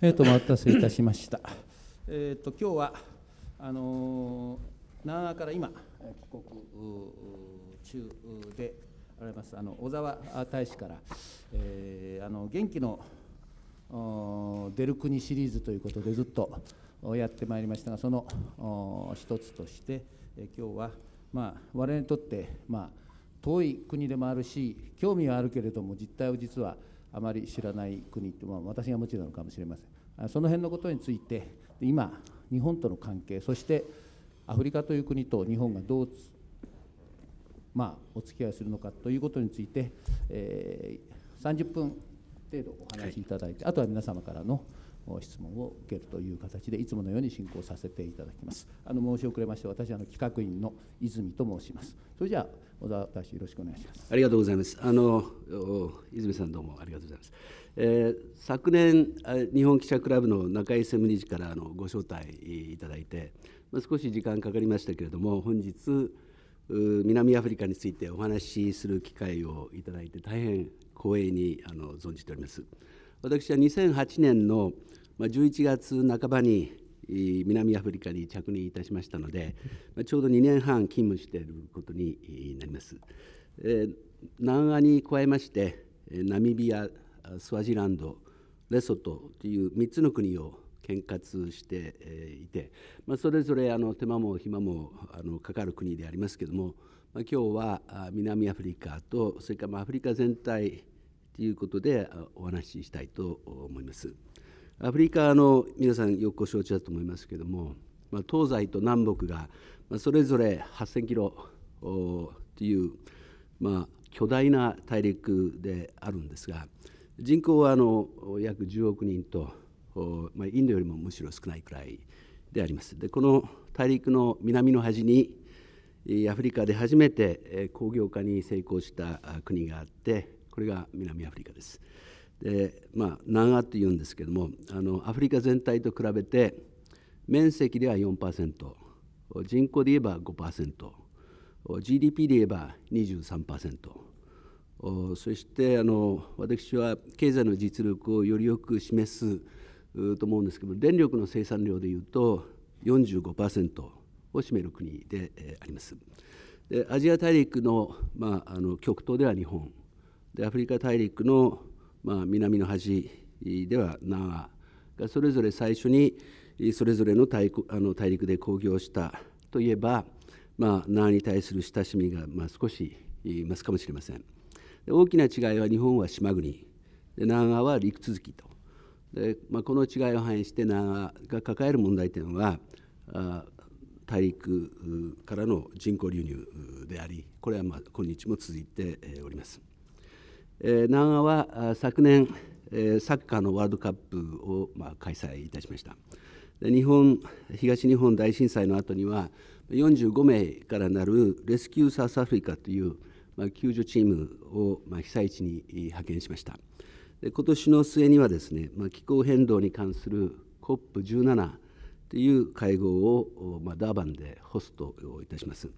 えーと、お待たせいたしました。えーと、今日はあの長、アから今帰国中でありますあの小沢大使から、えー、あの元気の出る国シリーズということでずっとやってまいりましたがその一つとして、えー、今日は、まあ、我々にとって、まあ、遠い国でもあるし興味はあるけれども実態を実はあまり知らない国ってまあ私が無知なのかもしれませんその辺のことについて今日本との関係そしてアフリカという国と日本がどうまあ、お付き合いするのかということについて、えー、30分程度お話しいただいて、はい、あとは皆様からの質問を受けるという形でいつものように進行させていただきますあの申し遅れまして私あの企画員の泉と申しますそれじゃ小沢大よろしくお願いします。ありがとうございます。あの泉さんどうもありがとうございます。えー、昨年日本記者クラブの中井専務理事からあのご招待いただいて、まあ、少し時間かかりましたけれども本日南アフリカについてお話しする機会をいただいて大変光栄にあの存じております。私は2008年の11月半ばに南アフリカに着任いたしましたので、まあ、ちょうど2年半勤務していることになります。えー、南アに加えましてナミビアスワジランドレソトという3つの国を管轄していて、まあ、それぞれあの手間も暇もあのかかる国でありますけども、まあ、今日は南アフリカとそれからアフリカ全体ということでお話ししたいと思います。アフリカの皆さんよくご承知だと思いますけれども、まあ、東西と南北が、まあ、それぞれ8,000キロという、まあ、巨大な大陸であるんですが人口はあの約10億人と、まあ、インドよりもむしろ少ないくらいであります。でこの大陸の南の端にアフリカで初めて工業化に成功した国があってこれが南アフリカです。でまあ長って言うんですけどもあのアフリカ全体と比べて面積では4%人口で言えば 5%GDP で言えば23%そしてあの私は経済の実力をよりよく示すと思うんですけど電力の生産量でいうと45%を占める国であります。でアジア大陸の,、まあ、あの極東では日本でアフリカ大陸のまあ、南の端では那覇がそれぞれ最初にそれぞれの大あの大陸で興行したといえば、まあ、那覇に対する親しみが、まあ、少し増すかもしれません。大きな違いは日本は島国で那覇は陸続きとで、まあ、この違いを反映して那覇が抱える問題点はあ大陸からの人口流入でありこれはまあ今日も続いております。南アは昨年、サッカーのワールドカップを、まあ、開催いたしました日本東日本大震災の後には45名からなるレスキューサースアフリカという、救助チームを、被災地に派遣しました今年の末にはですね、気候変動に関する COP17 という会合を、ダーバンでホストをいたします、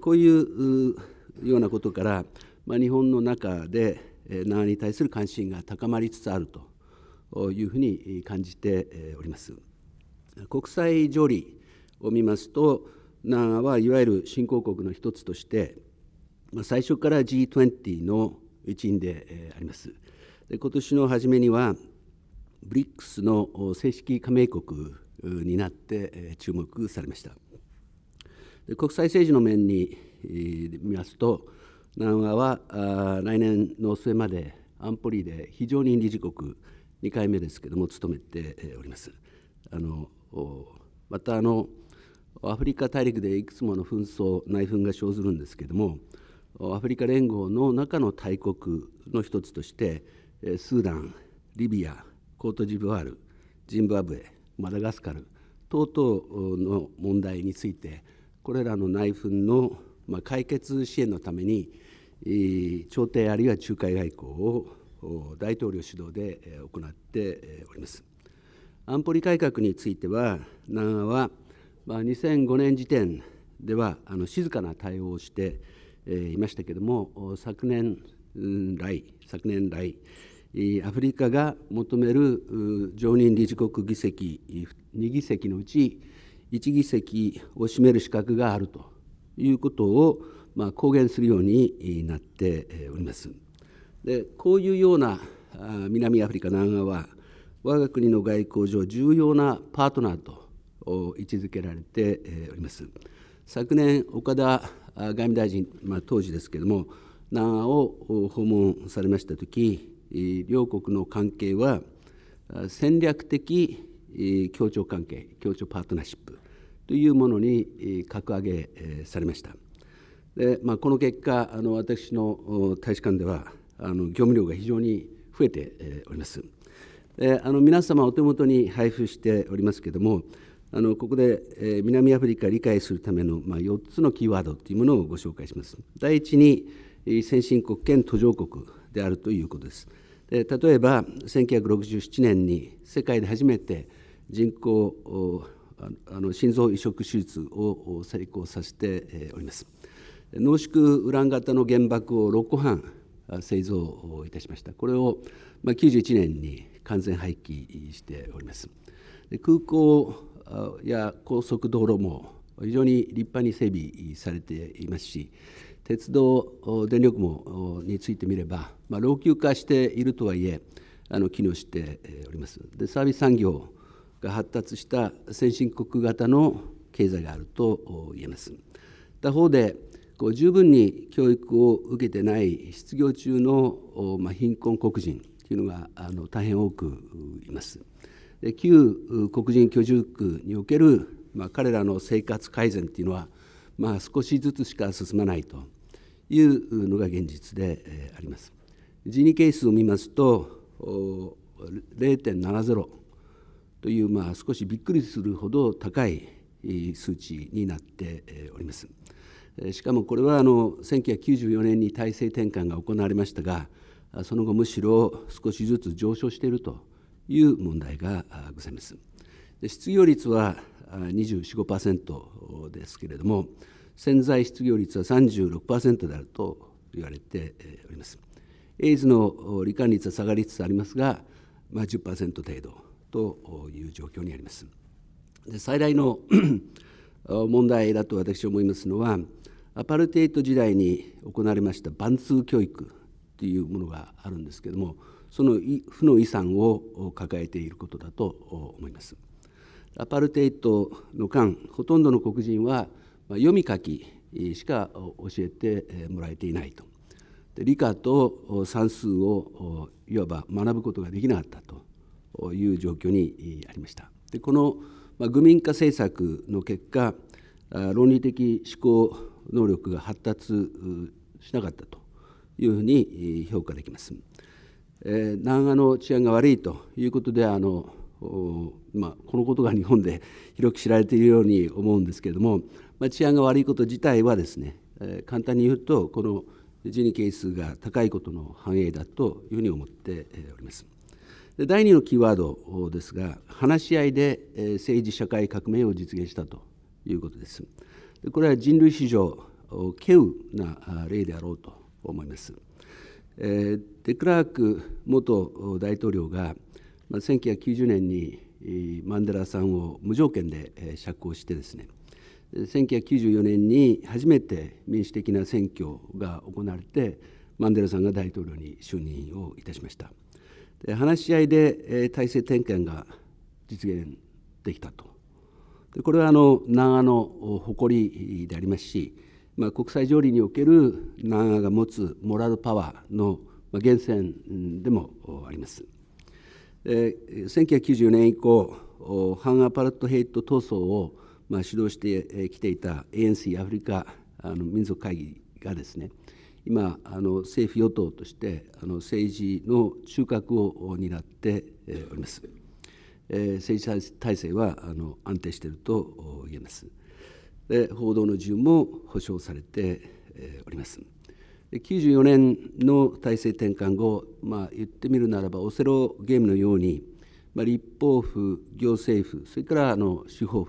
こういうようなことから、日本の中で縄に対する関心が高まりつつあるというふうに感じております。国際条理を見ますと縄はいわゆる新興国の一つとして最初から G20 の一員であります。で今年の初めには BRICS の正式加盟国になって注目されました。で国際政治の面に見ますと南アは来年の末まで安保理で非常に理事国2回目ですけども務めております。あのまたあのアフリカ大陸でいくつもの紛争内紛が生ずるんですけどもアフリカ連合の中の大国の一つとしてスーダンリビアコートジブワールジンバブエマダガスカル等々の問題についてこれらの内紛の解決支援のために調停あるいは仲介外交を大統領主導で行っております。安保理改革については南アは2005年時点ではあの静かな対応をしていましたけれども昨年来昨年来アフリカが求める常任理事国議席2議席のうち1議席を占める資格があるということをまあ、公言するようになっております。でこういうような南アフリカ南側は我が国の外交上重要なパートナーと位置づけられております。昨年岡田外務大臣、まあ、当時ですけれども南アを訪問されました時両国の関係は戦略的協調関係協調パートナーシップというものに格上げされました。で、まあ、この結果あの私の大使館ではあの業務量が非常に増えております。であの皆様お手元に配布しておりますけれどもあのここで、南アフリカ理解するための、まあ、4つのキーワードというものをご紹介します。第一に先進国兼途上国であるということです。で例えば1967年に世界で初めて人工あの心臓移植手術を成功させております。濃縮ウラン型の原爆を6個半製造いたしましたこれを、まあ、91年に完全廃棄しておりますで空港や高速道路も非常に立派に整備されていますし鉄道電力網についてみれば、まあ、老朽化しているとはいえあの機能しておりますでサービス産業が発達した先進国型の経済があると言えます他方でこう十分に教育を受けてない失業中の、まあ、貧困黒人というのがあの大変多くいます。で旧黒人居住区における、まあ、彼らの生活改善というのは、まあ、少しずつしか進まないというのが現実であります。ジニケースを見ますと0.70という、まあ、少しびっくりするほど高い数値になっております。しかもこれはあの1994年に体制転換が行われましたがその後むしろ少しずつ上昇しているという問題がございます。で失業率は24.5%ですけれども潜在失業率は36%であると言われております。エイズの罹患率は下がりつつありますが、まあ10、10%程度という状況にあります。で最大の問題だと私は思いますのはアパルテイト時代に行われました万通教育というものがあるんですけどもその負の遺産を抱えていることだと思います。アパルテイトの間ほとんどの黒人は読み書きしか教えてもらえていないと理科と算数をいわば学ぶことができなかったという状況にありました。でこのまあ、愚民化政策の結果あ論理的思考能力が発達しなかったというふうに評価できます。えー、南アの治安が悪いということであの、まあ、このことが日本で 広く知られているように思うんですけれども、まあ、治安が悪いこと自体はですね、えー、簡単に言うとこのジニ係数が高いことの反映だというふうに思っております。で第2のキーワードですが話し合いで政治社会革命を実現したということですでこれは人類史上稀有な例であろうと思いますデクラーク元大統領が1990年にマンデラさんを無条件で釈放してですね1994年に初めて民主的な選挙が行われてマンデラさんが大統領に就任をいたしました。で話し合いで、えー、体制点検が実現できたとでこれはあの南アの誇りでありますし、まあ、国際条理における南アが持つモラルパワーの源泉でもあります。え1994年以降反アパラットヘイト闘争を、まあ、主導してきていた ANC アフリカあの民族会議がですね、今あの政府与党としてあの政治の中核を担っております、えー、政治体制はあの安定していると言えますで報道の自由も保障されております94年の体制転換後、まあ、言ってみるならばオセロゲームのように、まあ、立法府行政府それからあの司法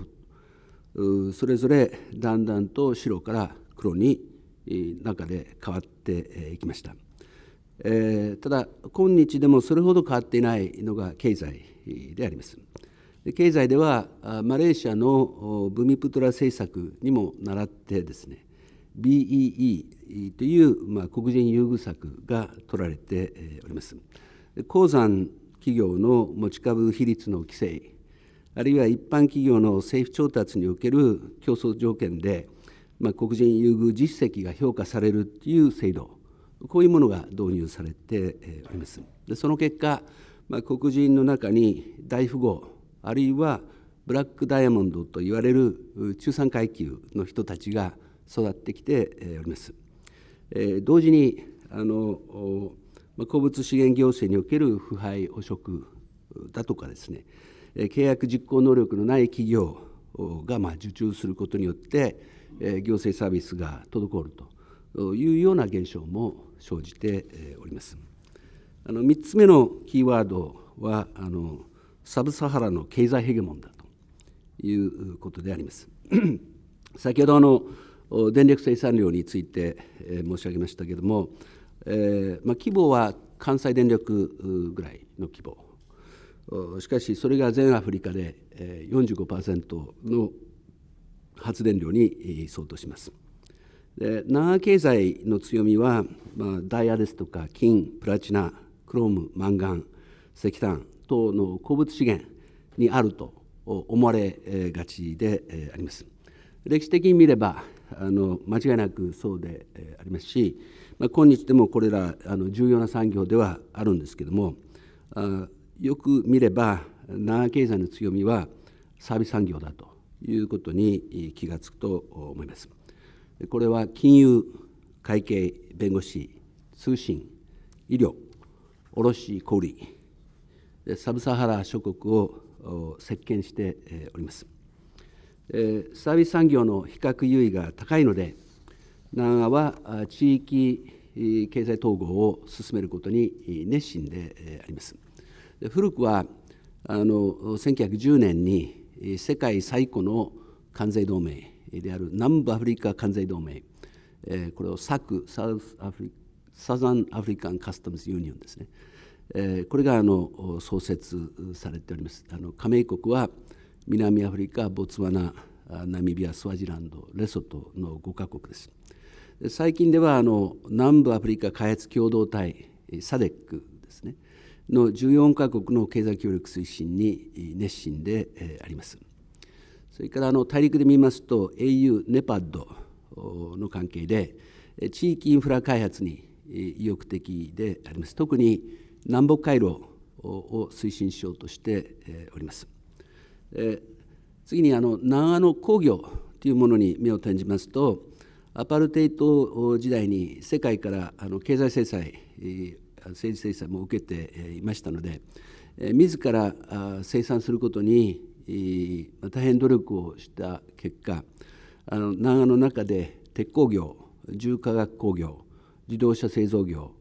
府それぞれだんだんと白から黒に中で変わっていきました。えー、ただ今日でもそれほど変わっていないのが経済であります。経済ではマレーシアのブミプトラ政策にも倣ってですね BEE という、まあ、黒人優遇策が取られております。鉱山企業の持ち株比率の規制あるいは一般企業の政府調達における競争条件でまあ、黒人優遇実績が評価されるという制度こういうものが導入されております。でその結果、まあ、黒人の中に大富豪あるいはブラックダイヤモンドと言われる中産階級の人たちが育ってきております。同時にあの鉱物資源行政における腐敗汚職だとかですね契約実行能力のない企業がま受注することによって行政サービスが滞るというような現象も生じております。あの3つ目のキーワードはあのサブサハラの経済ヘゲモンだということであります。先ほどあの電力生産量について、え申し上げましたけれども、えーまあ、規模は関西電力ぐらいの規模しかしそれが全アフリカで、えー、45%の発電量に相当します。で長経済の強みは、まあ、ダイヤですとか金プラチナクロームマンガン石炭等の鉱物資源にあると思われがちであります。歴史的に見ればあの間違いなくそうでありますし、まあ、今日でもこれらあの重要な産業ではあるんですけどもあよく見れば長経済の強みはサービス産業だということに気がつくと思います。これは金融、会計、弁護士、通信、医療、卸小売、サブサハラ諸国を席巻しております。サービス産業の比較優位が高いので、南アは地域経済統合を進めることに熱心であります。古くはあの1910年に世界最古の関税同盟である南部アフリカ関税同盟、えこれを SAC ササザンアフリカンカスタムズユニオンですね、えこれがあの創設されておりますあの加盟国は南アフリカボツワナナミビアスワジランドレソトの5カ国です最近ではあの南部アフリカ開発共同体サデックですねの14カ国の経済協力推進に熱心であります。それからあの大陸で見ますと au ネパッドの関係で地域インフラ開発に意欲的であります。特に南北回廊を推進しようとしております。次にあの長野工業というものに目を転じますとアパルテイト時代に世界からあの経済制裁政治制裁も受けていましたので自ら生産することに大変努力をした結果あの長野の中で鉄鋼業重化学工業自動車製造業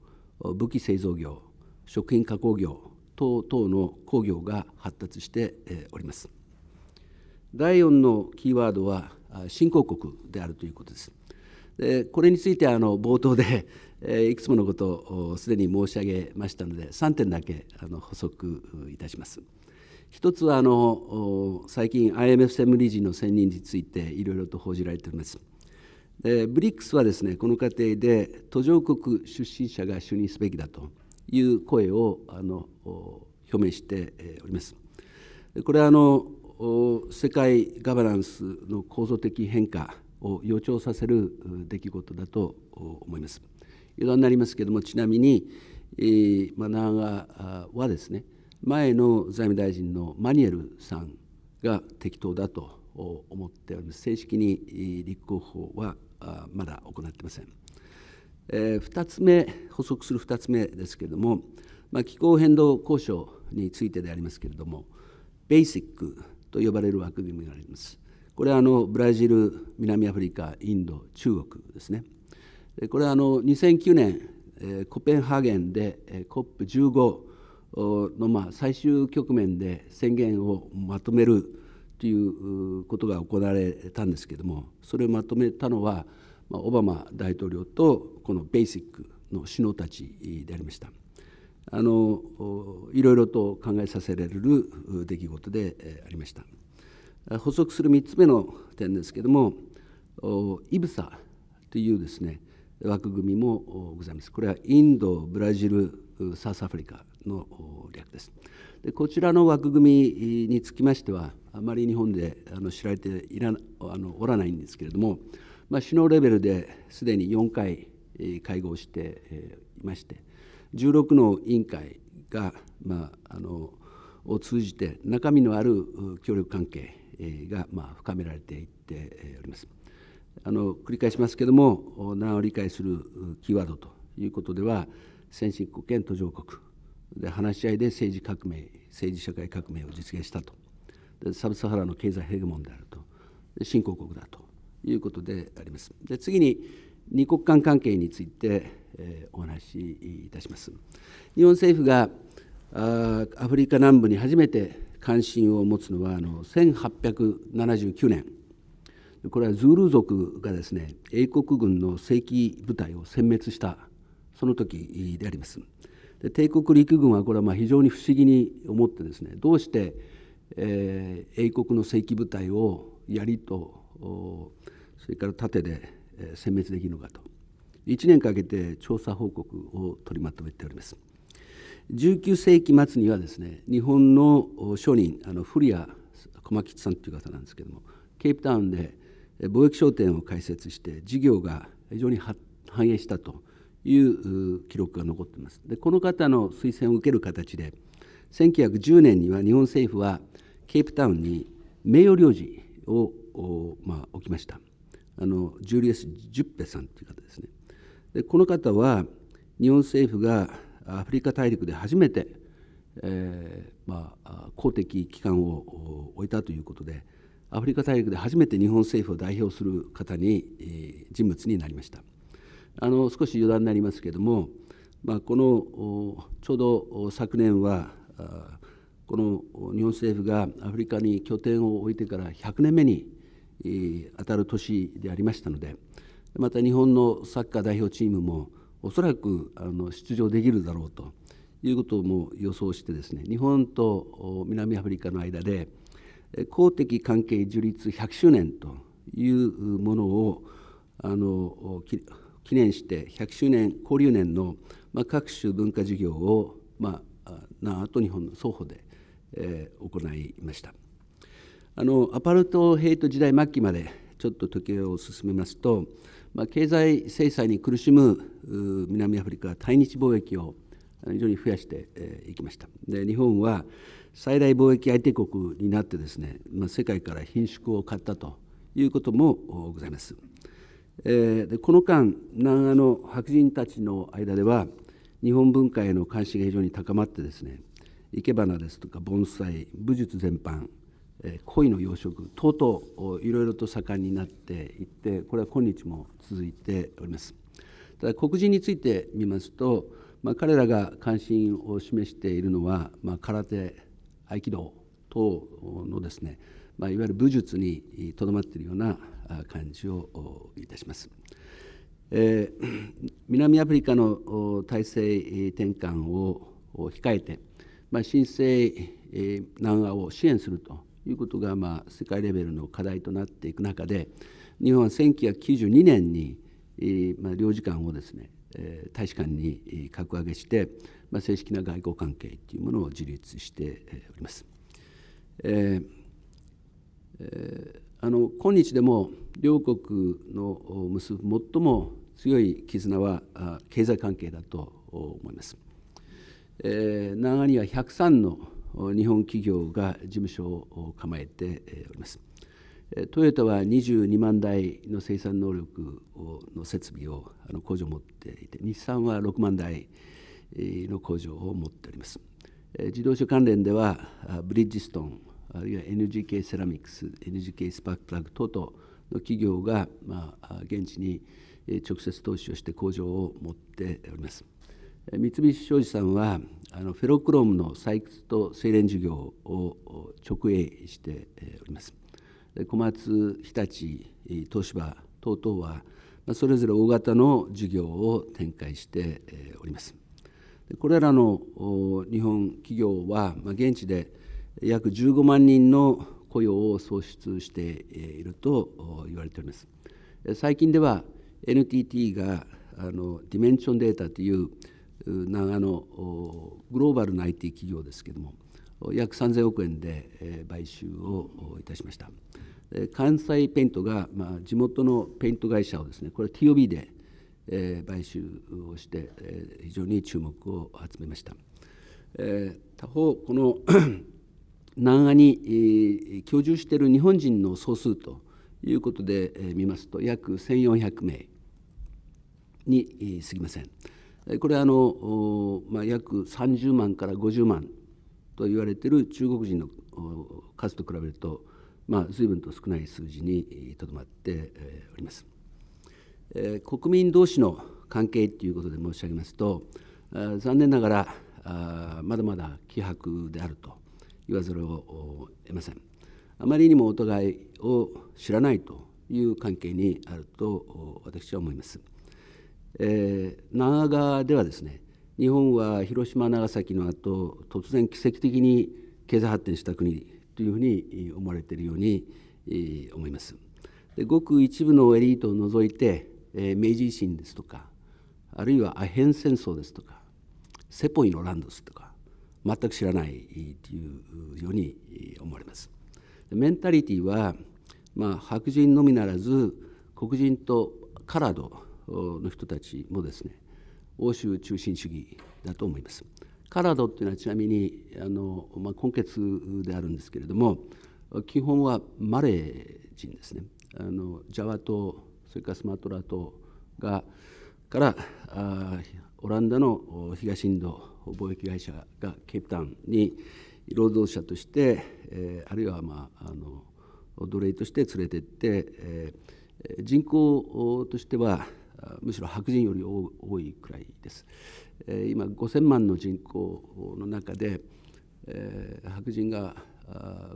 武器製造業食品加工業等々の工業が発達しております第4のキーワードは新興国であるということですでこれについてあの冒頭でいくつものことをすでに申し上げましたので3点だけ補足いたします。一つはあの最近 IMFM 理事の選任についていろいろと報じられております。で BRICS はですねこの過程で途上国出身者が就任すべきだという声をあの表明しております。これはあの世界ガバナンスの構造的変化を予兆させる出来事だと思います。余談になりますけどもちなみに、えーまあ、はですね前の財務大臣のマニュエルさんが適当だと思っております正式に立候補はまだ行っていません、えー、2つ目補足する2つ目ですけれども、まあ、気候変動交渉についてでありますけれどもベーシックと呼ばれる枠組みがありますこれはあのブラジル南アフリカインド中国ですねこれはあの2009年コペンハーゲンで COP15 のまあ最終局面で宣言をまとめるということが行われたんですけれどもそれをまとめたのはオバマ大統領とこのベーシックの首脳たちでありました。あのいろいろと考えさせられる出来事でありました補足する3つ目の点ですけれどもイブサというですね枠組みもございます。これはインド、ブラジル、サウスアフリカの略です。でこちらの枠組みにつきましてはあまり日本であの知られていらあのおらないんですけれども、まあ、首脳レベルですでに4回会合していまして16の委員会が、まあ、あのを通じて中身のある協力関係が、まあ、深められていっております。あの繰り返しますけれども難を理解するキーワードということでは先進国兼途上国で話し合いで政治革命政治社会革命を実現したとでサブサハラの経済ヘグモンであると新興国だということでありますで次に二国間関係について、えー、お話しいたします日本政府があアフリカ南部に初めて関心を持つのはあの1879年これはズール族がですね英国軍の正規部隊を殲滅したその時でありますで帝国陸軍はこれはまあ非常に不思議に思ってですねどうして、えー、英国の正規部隊を槍とそれから盾で殲滅できるのかと1年かけて調査報告を取りまとめております19世紀末にはですね日本の商人あの古谷駒吉さんという方なんですけどもケープタウンで貿易商店を開設して事業が非常に繁栄したという記録が残っていますでこの方の推薦を受ける形で1910年には日本政府はケープタウンに名誉領事を、まあ、置きましたあのジュリエス・ジュッペさんという方ですねでこの方は日本政府がアフリカ大陸で初めて、えーまあ、公的機関を置いたということでアフリカ大陸で初めて日本政府を代表する方に、えー、人物になりましたあの少し余談になりますけれども、まあ、このちょうど昨年はこの日本政府がアフリカに拠点を置いてから100年目に、えー、当たる年でありましたのでまた日本のサッカー代表チームもおそらくあの出場できるだろうということも予想してですね日本と南アフリカの間で、公的関係樹立100周年というものをあの記念して100周年交流年の、まあ、各種文化事業を、まあ、南アと日本の双方で、えー、行いましたあのアパルトヘイト時代末期までちょっと時計を進めますと、まあ、経済制裁に苦しむ南アフリカは対日貿易を非常に増やしていきましたで日本は最大貿易相手国になってですね、まあ、世界から品種を買ったということもございます。えー、でこの間南アの白人たちの間では日本文化への関心が非常に高まってですね生け花ですとか盆栽武術全般、えー、の養殖等々いろいろと盛んになっていってこれは今日も続いております。ただ黒人について見ますと、まあ、彼らが関心を示しているのは、まあ、空手合気道等のですね、まあ、いわゆる武術にとどまっているような感じをいたします。えー、南アフリカの体制転換を控えて、まあ、新生南アを支援するということが、まあ、世界レベルの課題となっていく中で日本は1992年に、えーまあ、領事館をですねえ大使館に格上げして、まあ、正式な外交関係というものを樹立しております。えーえー、あの今日でも両国の結ぶ最も強い絆は経済関係だと思います。えー、長には103の日本企業が事務所を構えております。トヨタは22万台の生産能力の設備をあの工場を持っていて日産は6万台の工場を持っております自動車関連ではブリッジストンあるいは NGK セラミックス NGK スパークプラグ等々の企業が、まあ、現地に直接投資をして工場を持っております三菱商事さんはあのフェロクロームの採掘と精錬事業を直営しております小松日立東芝等々はそれぞれ大型の事業を展開しております。これらの日本企業は現地で約15万人の雇用を創出していると言われております。最近では NTT があのディメンションデータというあのグローバルな IT 企業ですけれども約3000億円で買収をいたしました関西ペイントが、まあ、地元のペイント会社をですねこれ TOB で、え買収をして、え非常に注目を集めました、え他方この 南アに居住している日本人の総数ということで見ますと約1400名に過ぎませんこれはあの、まあ、約30万から50万と言われている中国人の数と比べると、まあ、随分と少ない数字にとどまっております。国民同士の関係ということで申し上げますと残念ながらまだまだ希薄であると言わざるを得ません。あまりにもお互いを知らないという関係にあると私は思います。えー、長ではですね日本は広島長崎の後突然奇跡的に経済発展した国というふうに思われているように思います。でごく一部のエリートを除いて明治維新ですとかあるいはアヘン戦争ですとかセポイのランドスとか全く知らないというように思われます。メンタリティはまあ、白人のみならず黒人とカラードの人たちもですね欧州中心主義だと思います。カラドっていうのはちなみにあの、まあ、根血であるんですけれども基本はマレー人ですねあのジャワ島それからスマトラ島がからあオランダの東インド貿易会社がケープタウンに労働者として、えー、あるいは、まあ、あの奴隷として連れてって、えー、人口としてはむしろ白人より多いくらいです。今5,000万の人口の中で、白人が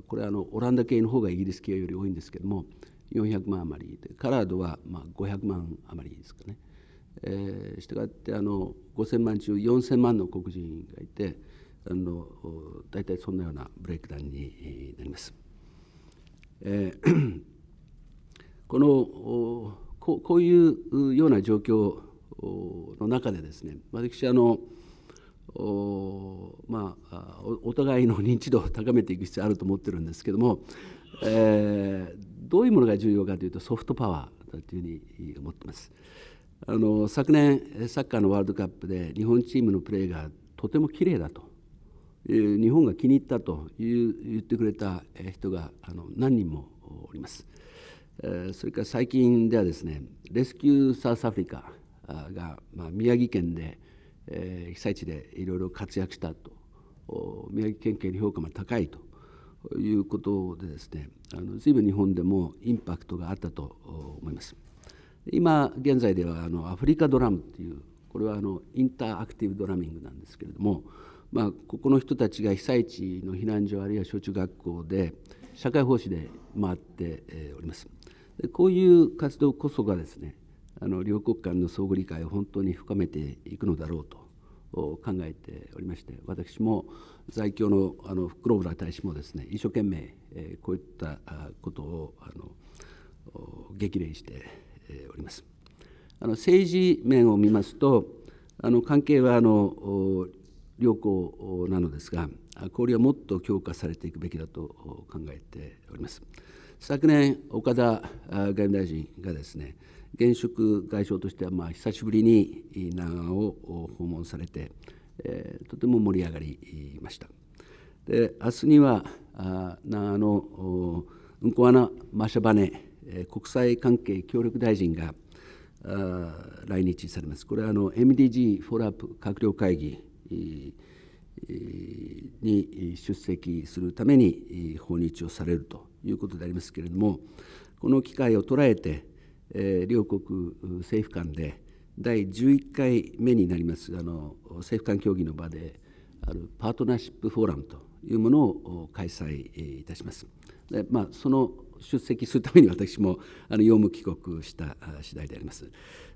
これはあのオランダ系の方がイギリス系より多いんですけども400万余りでカラードはまあ500万余りですかね。従したがってあの5,000万中4,000万の黒人がいてあの大体そんなようなブレイクダウンになります。えー、このこうこういうような状況の中でですね私あのお,、まあ、お互いの認知度を高めていく必要あると思ってるんですけども、えー、どういうものが重要かというとソフトパワーだというふうに思ってます。あの昨年サッカーのワールドカップで日本チームのプレーがとても綺麗だと日本が気に入ったという言ってくれた人があの何人もおります。それから最近ではですねレスキュー・サウス・アフリカが、まあ、宮城県で、えー、被災地でいろいろ活躍したと宮城県警の評価も高いということでですねあの随分日本でもインパクトがあったと思います。今現在ではあのアフリカドラムっていうこれはあのインターアクティブドラミングなんですけれども、まあ、ここの人たちが被災地の避難所あるいは小中学校で社会奉仕で回っております。こういう活動こそがですねあの両国間の相互理解を本当に深めていくのだろうと考えておりまして私も在京のあの福浦大使もですね一生懸命、えこういったことをあの激励しております。あの政治面を見ますとあの関係はあの良好なのですが交流はもっと強化されていくべきだと考えております。昨年岡田外務大臣がですね現職外相としてはまあ久しぶりに長野を訪問されて、えー、とても盛り上がりましたで明日には長野コ行ナ・マシャバネ国際関係協力大臣が来日されますこれはあの MDG フォローアップ閣僚会議に出席するために訪日をされるということでありますけれどもこの機会を捉えて、えー、両国政府間で第11回目になりますあの政府間協議の場であるパートナーシップフォーラムというものを開催いたします。でまあ、その出席するために私もあの用務帰国した次第であります。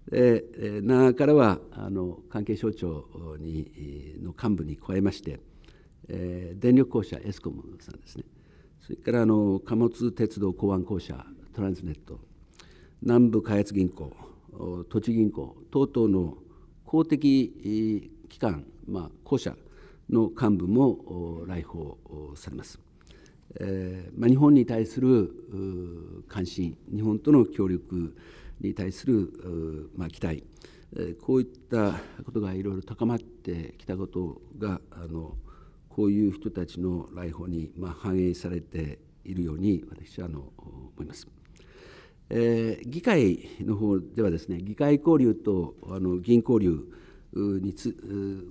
で長野からはあの関係省庁にの幹部に加えまして、えー、電力公社エスコムさんですねそれからあの貨物鉄道港湾公社トランスネット南部開発銀行土地銀行等々の公的機関、まあ、公社の幹部も来訪されます。えーまあ、日本に対する関心日本との協力に対する、まあ、期待、えこういったことがいろいろ高まってきたことがあのこういう人たちの来訪に、まあ、反映されているように私はあの思います。えー、議会の方ではですね議会交流とあの議員交流につ、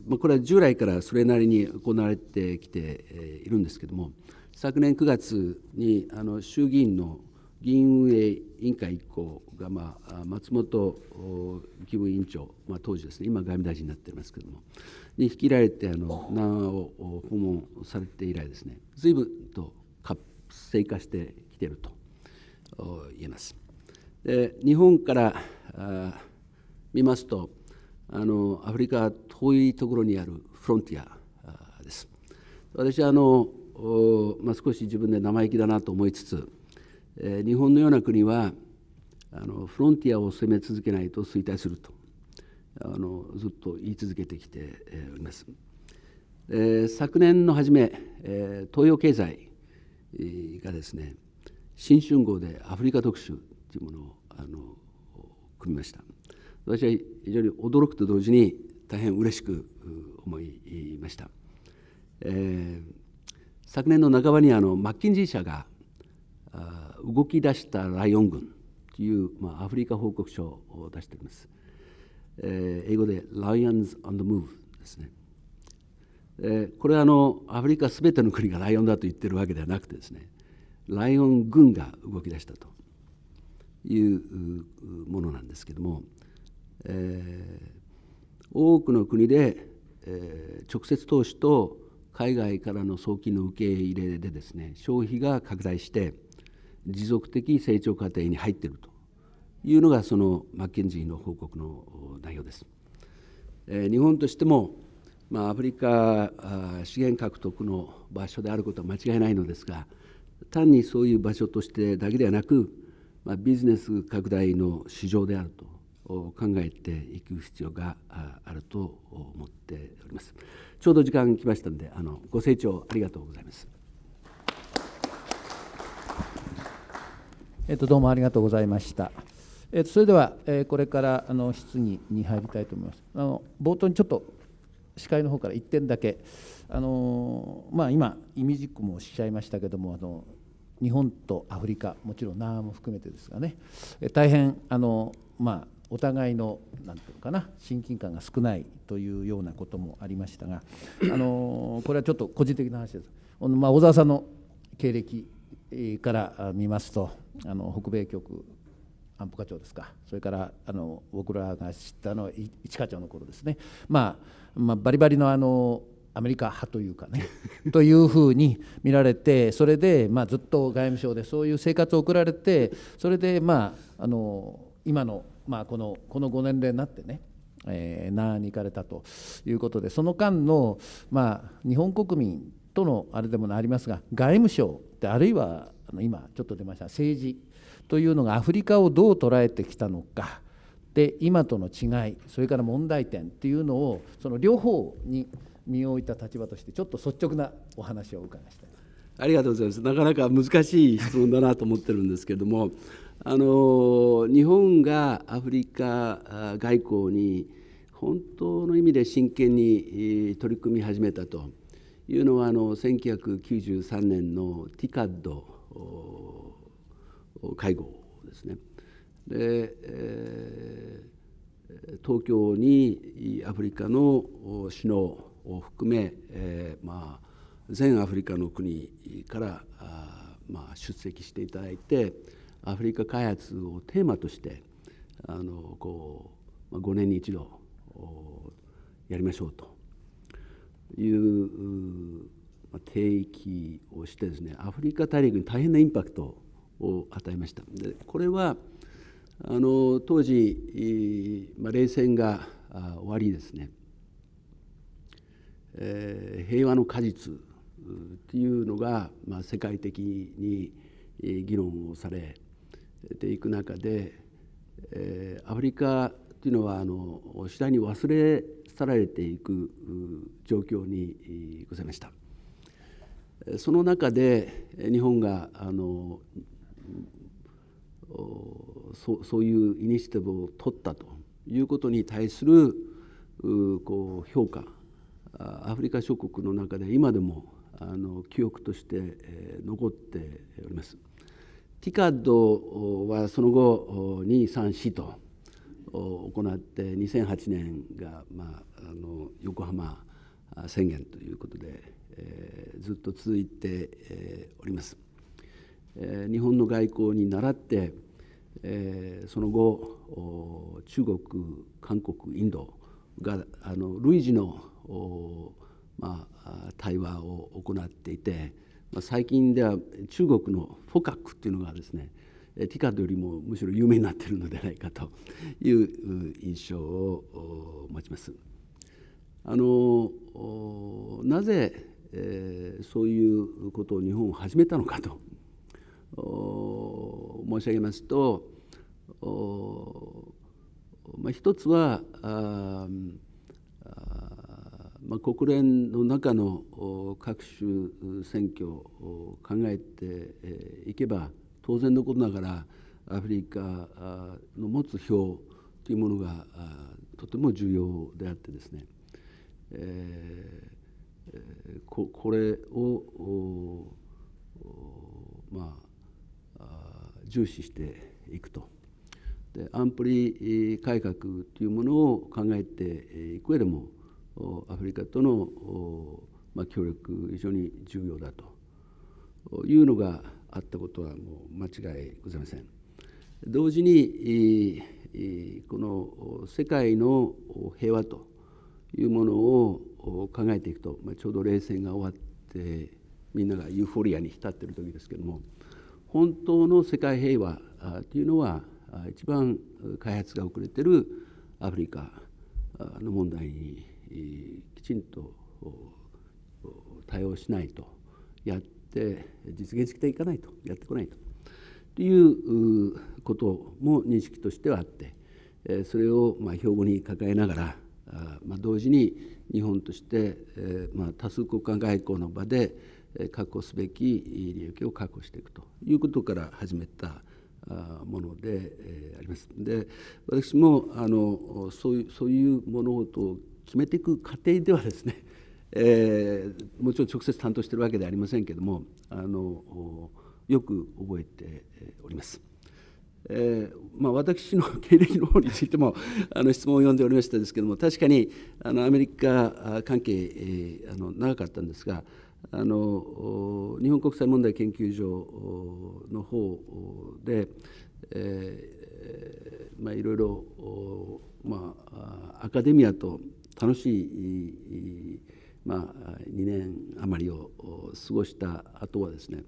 まあ、これは従来からそれなりに行われてきているんですけども昨年9月にあの衆議院の議員運営委員会一行が、まあ、松本義務委員長、まあ、当時ですね今外務大臣になってますけれどもに引きられてあの南アを訪問されて以来ですね随分と活性化してきていると言えます。で日本から見ますとあのアフリカ遠いところにあるフロンティアです。私はあの、まあ、少し自分で生意気だなと思いつつえー、日本のような国はあのフロンティアを攻め続けないと衰退するとあのずっと言い続けてきてえおります。えー、昨年の初め、えー、東洋経済がですね新春号でアフリカ特集というものをあの組みました私は非常に驚くと同時に大変嬉しく思いました、えー、昨年の半ばにあのマッキンジー社が動き出したライオン軍という、まあ、アフリカ報告書を出しています、えー、英語で Lions on the Move ですね、えー、これはあのアフリカ全ての国がライオンだと言ってるわけではなくてですねライオン軍が動き出したというものなんですけども、えー、多くの国で、えー、直接投資と海外からの送金の受け入れでですね消費が拡大して持続的成長過程に入っているというのがそのマッケンジーの報告の内容です。日本としても、まあ、アフリカ資源獲得の場所であることは間違いないのですが単にそういう場所としてだけではなく、まあ、ビジネス拡大の市場であると考えていく必要があると思っております。ちょうど時間来ましたのであのご清聴ありがとうございます。えっと、どうもありがとうございました。えっと、それでは、えー、これからあの質疑に入りたいと思います。あの冒頭にちょっと司会の方から1点だけ、あのまあ、今、イミジックもおっしゃいましたけども、あの日本とアフリカ、もちろん南アも含めてですがね、大変あの、まあ、お互いのなんていうのかな親近感が少ないというようなこともありましたが、あのこれはちょっと個人的な話です。まあ、小沢さんの経歴から見ますとあの北米局安保課長ですかそれからあの僕らが知ったの一課長の頃ですね、まあ、まあバリバリのあのアメリカ派というかね というふうに見られてそれでまあずっと外務省でそういう生活を送られてそれでまああの今のまあこのこのご年齢になってねえアに行かれたということでその間の、まあ、日本国民とのあれでもありますが外務省ってあるいはあの今ちょっと出ました政治というのがアフリカをどう捉えてきたのかで今との違いそれから問題点っていうのをその両方に身を置いた立場としてちょっと率直なお話をお伺いしたいありがとうございますなかなか難しい質問だなと思ってるんですけれどもあの日本がアフリカ外交に本当の意味で真剣に取り組み始めたと。いうのはあの1993年の TICAD 会合ですね。で、えー、東京にアフリカの首脳を含め、えー、まあ全アフリカの国からあ、まあ、出席していただいてアフリカ開発をテーマとしてあのこう5年に一度やりましょうという提起をしてですねアフリカ大陸に大変なインパクトを与えました。でこれはあの当時、まあ、冷戦が終わりですね、えー、平和の果実っていうのが、まあ、世界的に議論をされていく中で、えー、アフリカっていうのはあの次第に忘れ去られていく状況にございました。その中で日本があのそうそういうイニシティブを取ったということに対するこう評価アフリカ諸国の中で今でもあの記憶として残っております。ティカッドはその後234と行って2008年が、まあ、あの横浜宣言ということで、えー、ずっと続いて、えー、おります、えー。日本の外交に倣って、えー、その後中国韓国インドがあの類似の、まあ、対話を行っていて、まあ、最近では中国のフォカックというのがですねティカドよりもむしろ有名になっているのではないかという印象を持ちます。あのなぜ、えー、そういうことを日本を始めたのかと申し上げますと、まあ、一つはあまあ、国連の中の各種選挙を考えていけば当然のことながらアフリカの持つ票というものがとても重要であってですね、えー、ここれをまあ重視していくとで安保理改革というものを考えていく上でもアフリカとの、まあ、協力非常に重要だというのがあったことはもう間違いございません。同時にこの世界の平和というものを考えていくと、まちょうど冷戦が終わってみんながユーフォリアに浸っている時ですけども本当の世界平和というのは一番開発が遅れているアフリカの問題にきちんと対応しないとやってして実現していかないとやってこないとということも認識としてはあってそれをまあ標語に抱えながらまあ同時に日本としてまあ多数国間外交の場で確保すべき利益を確保していくということから始めたものであります。で私もあのそういうそういう物事を決めていく過程ではですねえー、もちろん直接担当しているわけではありませんけれどもあのよく覚えております。えーまあ、私の経歴の方についても あの質問を読んでおりましたですけれども確かにあのアメリカ関係、えー、あの長かったんですがあの日本国際問題研究所の方で、えーまあ、いろいろ、まあ、アカデミアと楽しいまあ、2年余りを過ごした後はですね、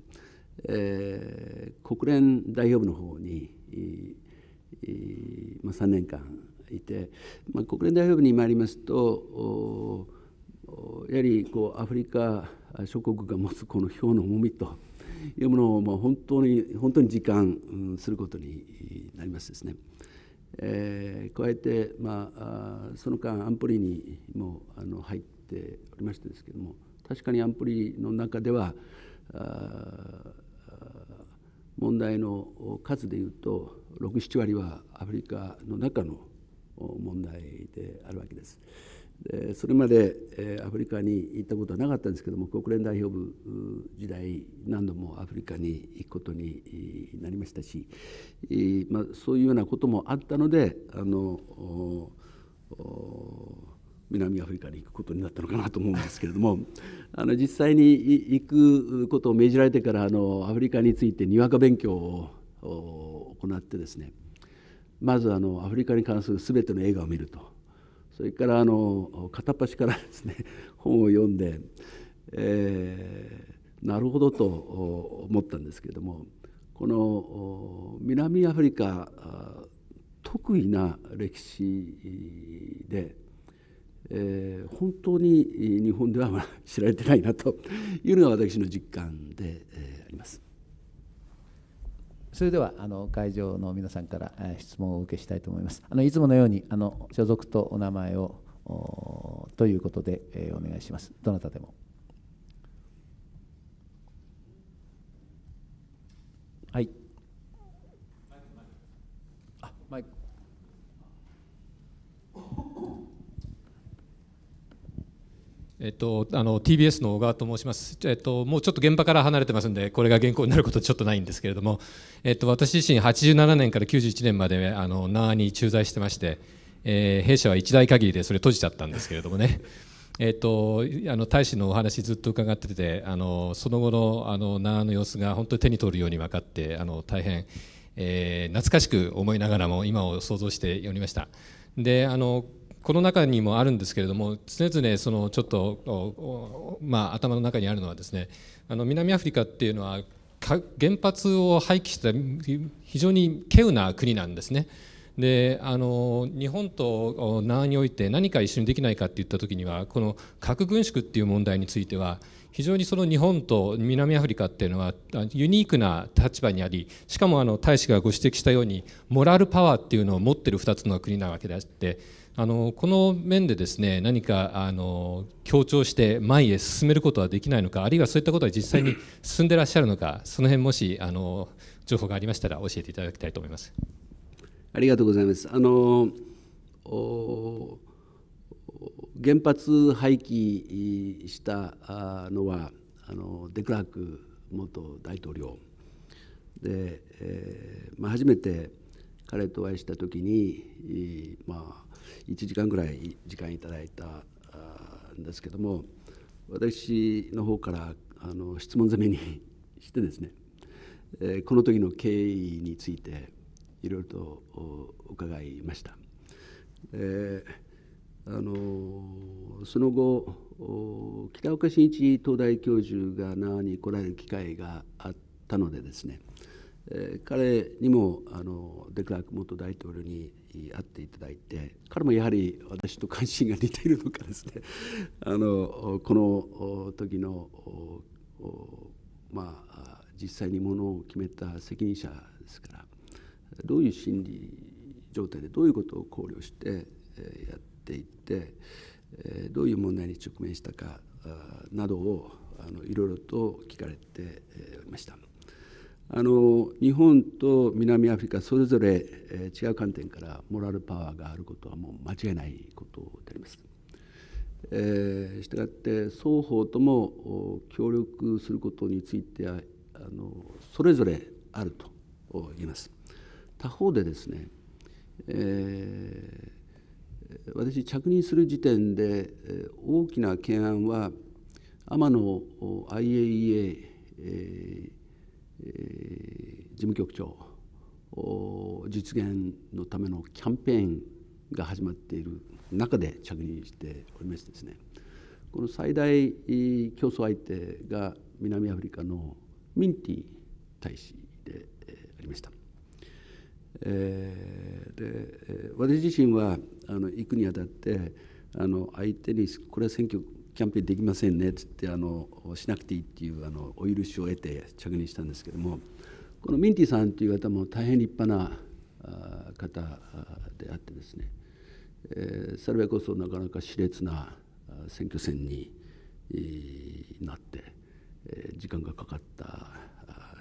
えー、国連代表部の方に、まあ、3年間いて、まあ、国連代表部に参りますとやはりこうアフリカ諸国が持つこの票の重みというものをまあ本当に本当に実感することになりますですね。えー、加えて、まあ、その間安保理にもあの入ってておりましてですけども確かに安保理の中では問題の数でいうと67割はアフリカの中の問題であるわけです。でそれまでアフリカに行ったことはなかったんですけども国連代表部時代何度もアフリカに行くことになりましたし、まあ、そういうようなこともあったのであの南アフリカに行くことになったのかなと思うんですけれども あの実際に行くことを命じられてからあのアフリカについてにわか勉強を行ってですねまずあのアフリカに関する全ての映画を見るとそれからあの片っ端からですね本を読んで、えー、なるほどと思ったんですけれどもこの南アフリカ特異な歴史でえー、本当に日本ではまだ知られてないなというのが私の実感で、えー、ありますそれではあの会場の皆さんから質問をお受けしたいと思いますあのいつものようにあの所属とお名前をということで、えー、お願いしますどなたでもはいえっと、あの TBS の小川と申します、えっと、もうちょっと現場から離れてますんで、これが原稿になることはちょっとないんですけれども、えっと、私自身、87年から91年まであの南に駐在してまして、えー、弊社は一代限りでそれ閉じちゃったんですけれどもね、えっと、あの大使のお話、ずっと伺ってて、あのその後のあのの様子が本当に手に取るように分かって、あの大変、えー、懐かしく思いながらも、今を想像しておりました。であのこの中にもあるんですけれども常々そのちょっと、まあ、頭の中にあるのはですねあの南アフリカっていうのは原発を廃棄した非常に稀有な国なんですね。であの日本と南において何か一緒にできないかっていった時にはこの核軍縮っていう問題については非常にその日本と南アフリカっていうのはユニークな立場にありしかもあの大使がご指摘したようにモラルパワーっていうのを持っている2つの国なわけであってあのこの面でですね何かあの強調して前へ進めることはできないのかあるいはそういったことは実際に 進んでらっしゃるのかその辺もしあの情報がありましたら教えていただきたいと思います。ありがとうございます。あの原発廃棄したのはあのデクラーク元大統領で、えーまあ、初めて彼とお会いした時に、まあ1時間ぐらい時間いただいたんですけども私の方からあの質問攻めにしてですね、えー、この時の経緯についていろいろと伺いました。えー、あのその後北岡伸一東大教授が那覇に来られる機会があったのでですね、えー、彼にもあのデクラーク元大統領に会っていただいて彼もやはり私と関心が似ているのかですね あのこの時のまあ実際にものを決めた責任者ですからどういう心理状態でどういうことを考慮してやっていってどういう問題に直面したかなどをあのいろいろと聞かれておりました。あの日本と南アフリカそれぞれ、えー、違う観点からモラルパワーがあることはもう間違いないことであります。えー、したがって双方とも協力することについてはあのそれぞれあると言います。他方でですね、えー、私着任する時点で大きな懸案は天野 IAEA、えー事務局長実現のためのキャンペーンが始まっている中で着任しておりましてですねこの最大競争相手が南アフリカのミンティ大使でありました。えで私自身はあの行くにあたってあの相手にこれは選挙キャンペーンできませんね」っつってあのしなくていいっていうあのお許しを得て着任したんですけどもこのミンティさんという方も大変立派な方であってですね、えそれこそなかなか熾烈な選挙戦になって、え時間がかかった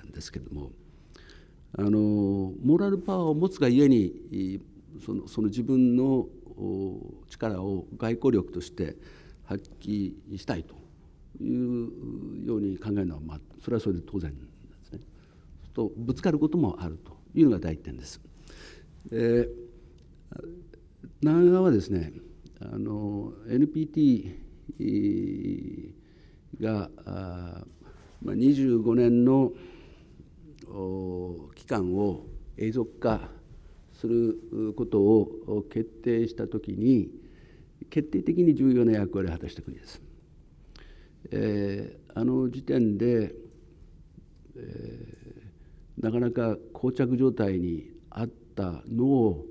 んですけどもあのモラルパワーを持つがゆえにそのその自分の力を外交力として発揮したいというように考えるのは、まあ、それはそれで当然ですね。とぶつかることもあるというのが第一点です。で南側はですねあの NPT があ、まあ、25年の期間を永続化することを決定したときに決定的に重要な役割を果たした国です。えー、あの時点で、えー、なかなか膠着状態にあったのを、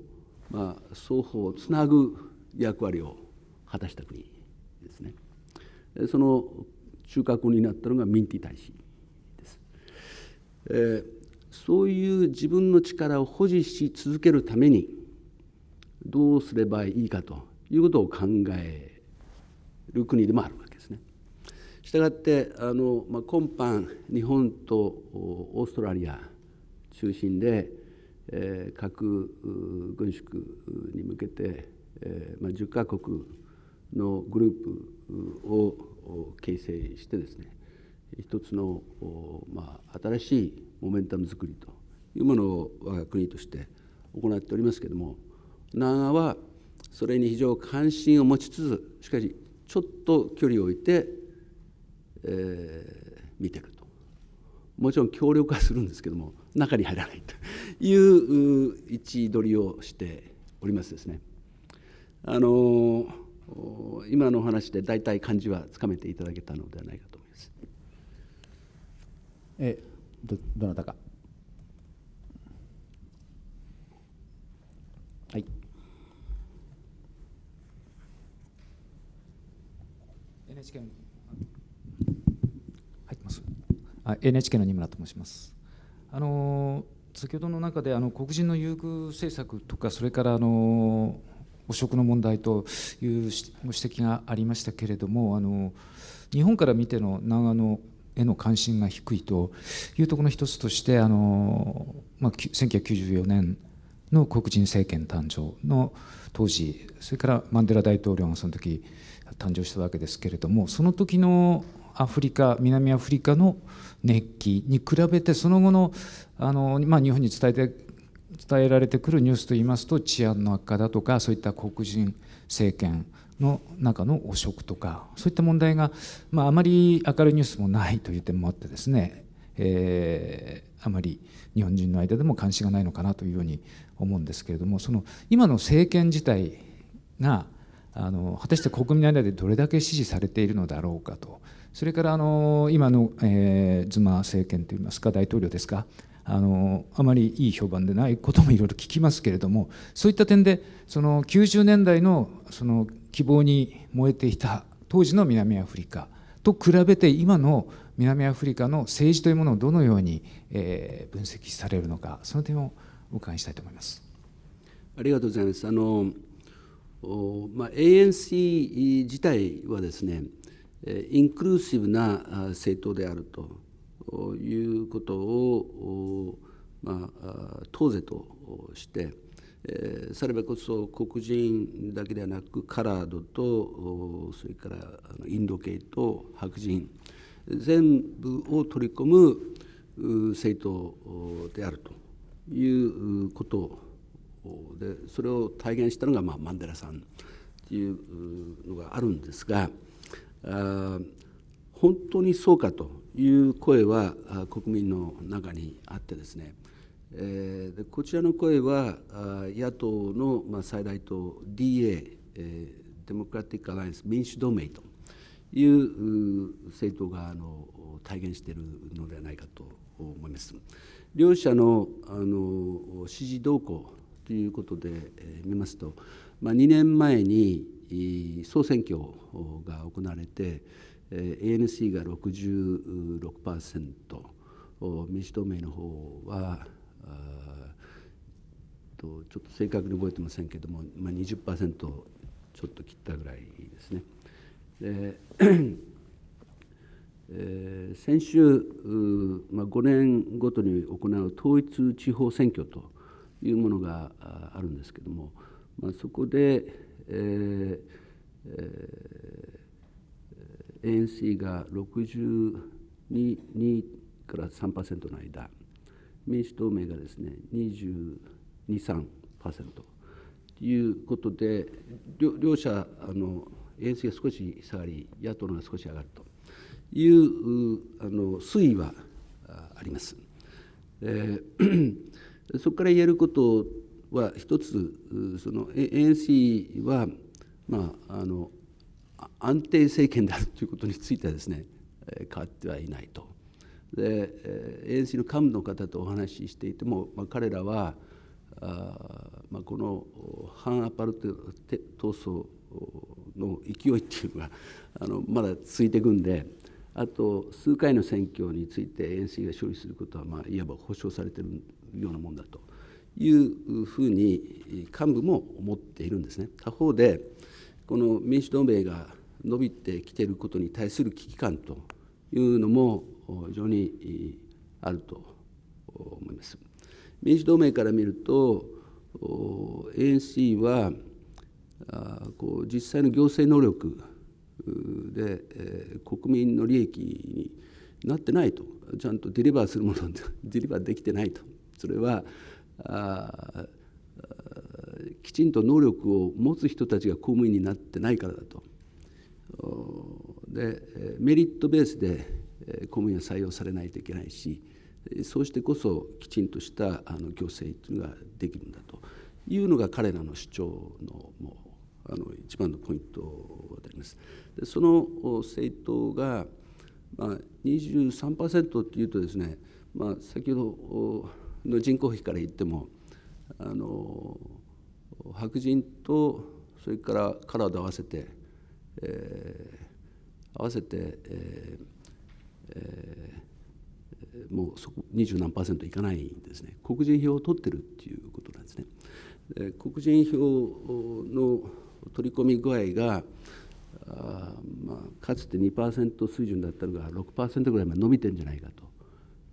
まあ、双方をつなぐ役割を果たした国ですね。その中核になったのがミンティ大使です。えー、そういう自分の力を保持し続けるためにどうすればいいかということを考える国でもあるわけですね。したがってあの、まあ、今般日本とオーストラリア中心で、えー、核軍縮に向けて、えーまあ、10カ国のグループを形成してですね一つの、まあ、新しいモメンタム作りというものを我が国として行っておりますけれども長はそれに非常関心を持ちつつしかしちょっと距離を置いて、えー、見てるともちろん協力はするんですけども中に入らないという位置取りをしておりますですね。あの今のお話で大体感じはつかめていただけたのではないかと思います。えどどなたか NHK の入ってますあ NHK の二村と申します。あの先ほどの中であの黒人の優遇政策とかそれからあの汚職の問題というご指摘がありましたけれどもあの日本から見ての南アのへの関心が低いというところの一つとしてあの、まあ、1994年の黒人政権誕生の当時それからマンデラ大統領がその時誕生したわけですけれどもその時のアフリカ南アフリカの熱気に比べてその後のあの、まあ、日本に伝えて伝えられてくるニュースといいますと治安の悪化だとかそういった黒人政権の中の汚職とかそういった問題が、まあ、あまり明るいニュースもないという点もあってですね、えー、あまり日本人の間でも関心がないのかなというように思うんですけれどもその今の政権自体があの果たして国民の間でどれだけ支持されているのだろうかと、それからあの今の、えー、ズマ政権といいますか、大統領ですか、あのあまりいい評判でないこともいろいろ聞きますけれども、そういった点で、その90年代のその希望に燃えていた当時の南アフリカと比べて、今の南アフリカの政治というものをどのように、えー、分析されるのか、その点をお伺いしたいと思います。ありがとうございます。あのまあ、ANC 自体はですねインクルーシブな政党であるということを、まあ、当然として、えさればこそ黒人だけではなくカラードとそれからインド系と白人全部を取り込む政党であるということでそれを体現したのが、まあ、マンデラさんっていうのがあるんですがあ本当にそうかという声は国民の中にあってですね、えー、でこちらの声は野党の、まあ、最大党 DA、えー、デモクラティック・アライアンス民主同盟という政党があの体現しているのではないかと思います。両者のあの支持動向ということで、え見ますと、まあ、2年前に総選挙が行われて、えー、ANC が66%民主党名の方はちょっと正確に覚えてませんけども、まあ、20%ちょっと切ったぐらいですね。で えー、先週、まあ、5年ごとに行う統一地方選挙とというものがあるんですけども、まあ、そこで、えーえー、ANC が62から3%の間民主党名がですね223%ということで両者あの ANC が少し下がり野党のが少し上がるというあの推移はあります。えーそこから言えることは一つその ANC は、まあ、あの安定政権であるということについてはですね変わってはいないと。で ANC の幹部の方とお話ししていても、まあ、彼らはあ、まあ、この反アパルト闘争の勢いっていうのが あのまだ続いていくんであと数回の選挙について ANC が勝利することは、まあ、いわば保証されてるんようなものだというふうに幹部も思っているんですね。他方でこの民主同盟が伸びてきていることに対する危機感というのも非常にあると思います。民主同盟から見ると ANC はこう実際の行政能力で、え国民の利益になってないとちゃんとディリバーするものデリバーできてないとそれはあきちんと能力を持つ人たちが公務員になってないからだと。でメリットベースで公務員は採用されないといけないしそうしてこそきちんとしたあの行政というのができるんだというのが彼らの主張のもうあの一番のポイントであります。でその政党が、まあ、23%というとですね、まあ、先ほどの人口比から言ってもあの白人とそれからカラーと合わせて、えー、合わせて、えーえー、もうそこ二十何パーセントいかないんですね黒人票を取ってるっていうことなんですね。え黒人票の取り込み具合があ、まあ、かつて2%水準だったのが6%ぐらいまで伸びてるんじゃないかと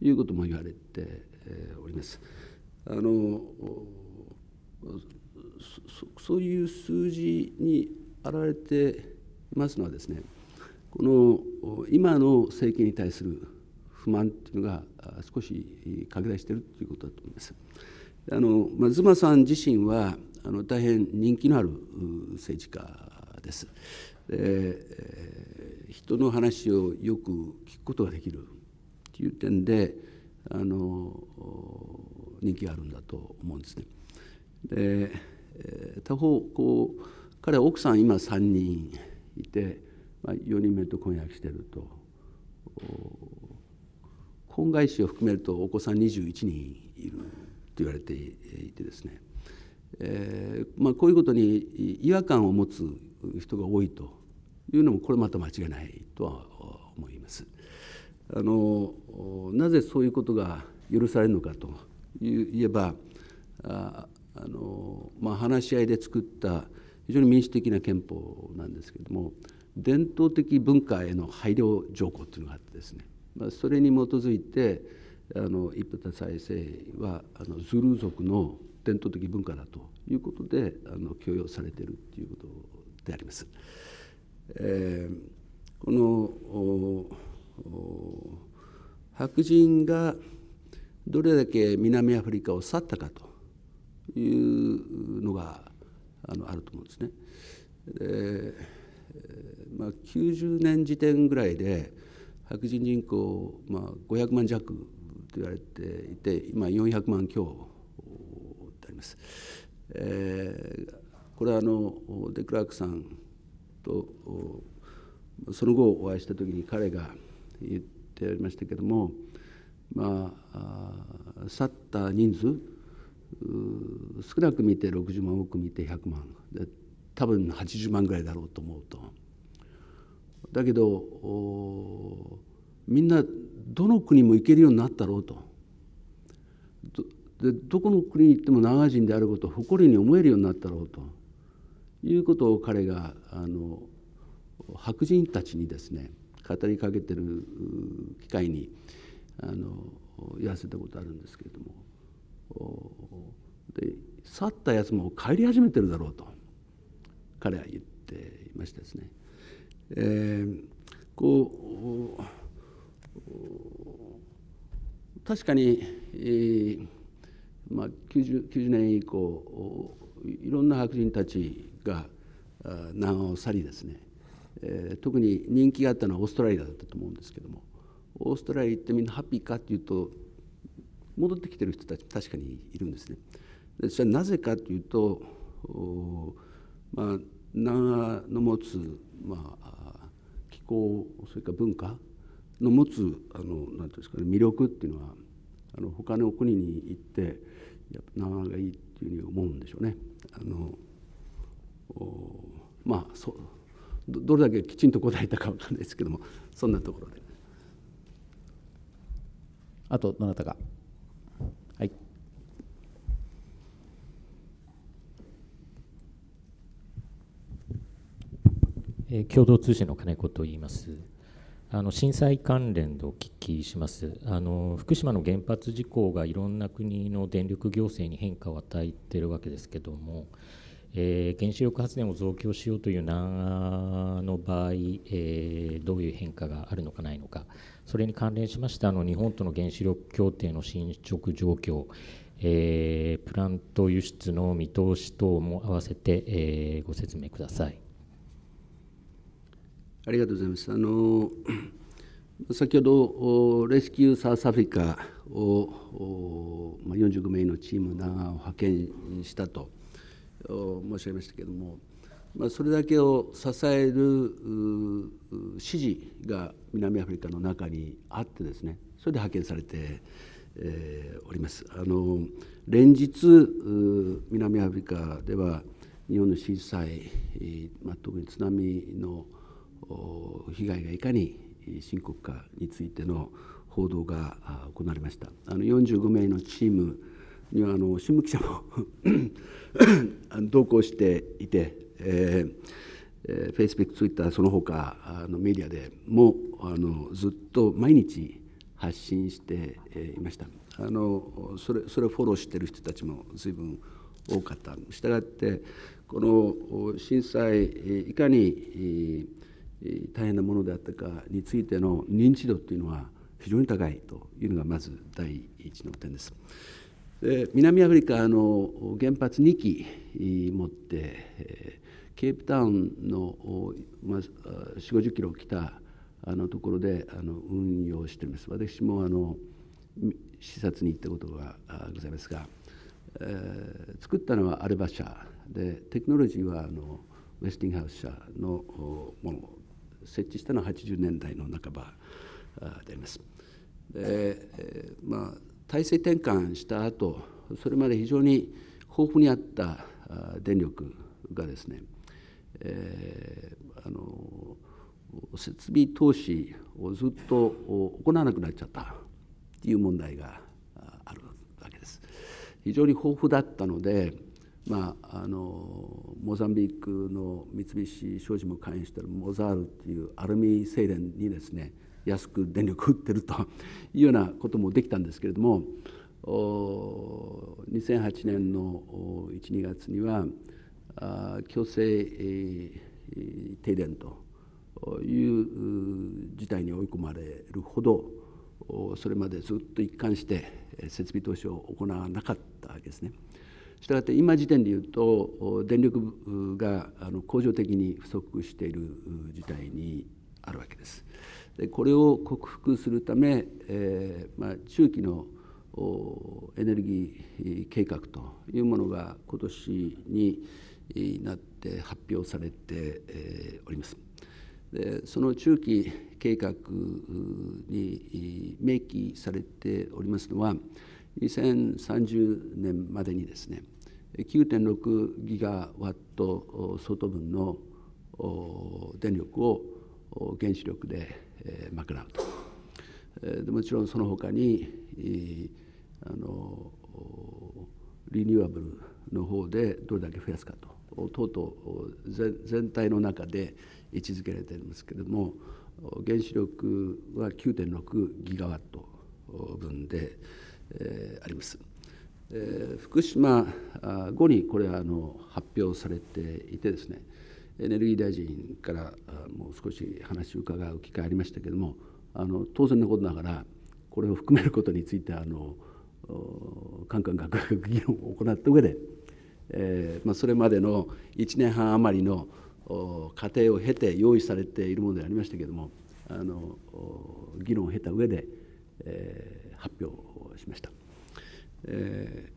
いうことも言われております。あのそういう数字に表れていますのはですねこの今の政権に対する不満というのが少し拡大しているということだと思います。あのまあ、さん自身はあの大変人気のある政治家です。で、えー、人の話をよく聞くことができるという点で、あの人気あるんだと思うんですね。で他方こう彼は奥さん今3人いて、まあ、4人目と婚約してると婚外子を含めるとお子さん21人いると言われていてですね、えーまあ、こういうことに違和感を持つ人が多いというのもこれまた間違いないとは思います。あのなぜそういうことが許されるのかといえばあの、まあ、話し合いで作った非常に民主的な憲法なんですけれども伝統的文化への配慮条項というのがあってですね、まあ、それに基づいてあの一プタ再生はあのズル族の伝統的文化だということであの強要されているということであります。えー、この白人がどれだけ南アフリカを去ったかというのがあのあると思うんですね。えでまあ、90年時点ぐらいで白人人口、まあ、500万弱と言われていて今400万強であります。えー、これはあのデクラークさんとその後お会いした時に彼が「言っておりましたけども、まあ、去った人数少なく見て60万多く見て100万で多分80万ぐらいだろうと思うと。だけどみんなどの国も行けるようになったろうとどでどこの国に行っても長人であることを誇りに思えるようになったろうということを彼があの白人たちにですね語りかけてる機会にあの言わせたことあるんですけれどもで去ったやつも帰り始めてるだろうと彼は言っていましたですね。えー、こう確かに、えーまあ90、90, 年以降いろんな白人たちが南を去りですねえー、特に人気があったのはオーストラリアだったと思うんですけどもオーストラリア行ってみんなハッピーかっていうと戻ってきてる人たち確かにいるんですね。でそれはなぜかというとまあ、南アの持つ、まあ、気候それから文化の持つあのなんていうんですかね魅力っていうのはあの他の国に行ってやっぱ南アがいいっていうふうに思うんでしょうね。あのまあそうどれだけきちんと答えたか分かんないですけどもそんなところで。あとどなたか。はい。え共同通信の金子と言います。あの震災関連でお聞きしますあの福島の原発事故がいろんな国の電力行政に変化を与えているわけですけどもえー、原子力発電を増強しようという名の場合、えー、どういう変化があるのかないのか、それに関連しましてあの日本との原子力協定の進捗状況、えー、プラント輸出の見通し等も合わせて、えー、ご説明ください。ありがとうございます。あの先ほどレスキューサースフィカを、まあ、45名のチームを派遣したと。申し上げましたけれども、まあ、それだけを支える支持が南アフリカの中にあってですねそれで派遣されて、えー、おります。あの連日南アフリカでは日本の震災、まあ、特に津波の被害がいかに深刻化についての報道が行われましたあの45名のチームにはあの新聞記者も 同行していて、えー、Facebook、Twitter その他あのメディアでもあのずっと毎日発信していました。あのそれそれをフォローしている人たちも随分多かった。したがってこの震災いかに大変なものであったかについての認知度というのは非常に高いというのがまず第一の点です。南アフリカの原発2基持って、ケープタウンの、まあ、4 5 0キロ北あのところであの運用しています私もあの視察に行ったことがございますが、えー、作ったのはアルバ社でテクノロジーはあのウェスティンハウス社のもの設置したのは80年代の半ばであります。で、えー、まあ体制転換した後それまで非常に豊富にあった電力がですね、えー、あの設備投資をずっと行わなくなっちゃったっていう問題があるわけです。非常に豊富だったので、まあ、あのモザンビークの三菱商事も関与しているモザールっていうアルミ精錬にですね安く電力を売ってるというようなこともできたんですけれども2008年の12月には強制停電という事態に追い込まれるほどそれまでずっと一貫して設備投資を行わなかったわけですね。したがって今時点でいうと電力が恒常的に不足している事態にあるわけです。でこれを克服するため、えー、まあ、中期のエネルギー計画というものが今年になって発表されて、おります。でその中期計画に明記されておりますのは2030年までにですね9.6ギガワット相当分の電力を原子力でえー、賄うと、えー、もちろんその他に、えー、あのリニューアブルの方でどれだけ増やすかととうとう全体の中で位置づけられていですけれども原子力は9.6ギガワット分で、えー、あります。えー、福島後にこれはあの発表されていてですねエネルギー大臣からもう少し話を伺う機会ありましたけれどもあの当然のことながらこれを含めることについてあのガクガク議論を行った上で、えーまあ、それまでの1年半余りの過程を経て用意されているものでありましたけれどもあの議論を経た上で、えー、発表しました。え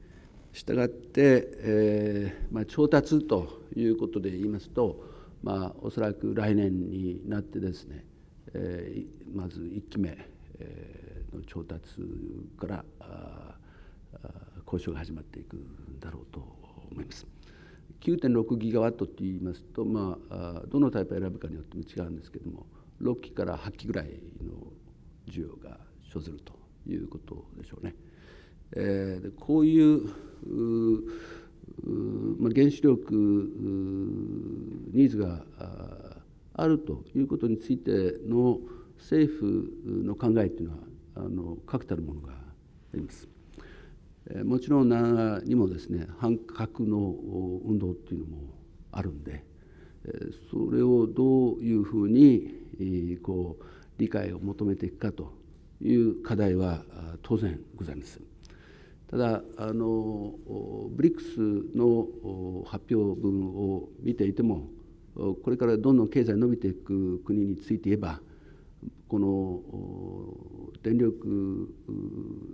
ー、したがって、えーまあ、調達ということで言いますと、まあ、おそらく来年になってですね、えー、まず1期目、えー、の調達から交渉が始まっていくんだろうと思います。9.6ギガワットと言いますと、まあ、どのタイプを選ぶかによっても違うんですけども6機から8機ぐらいの需要が生ずるということでしょうね。えー、こういうまあ、原子力ニーズがあるということについての政府の考えというのはあの確たるものがあります。もちろん何にもですね反核の運動っていうのもあるんでそれをどういうふうにこう理解を求めていくかという課題は当然ございます。ただあの BRICS の発表文を見ていてもこれからどんどん経済伸びていく国について言えばこの電力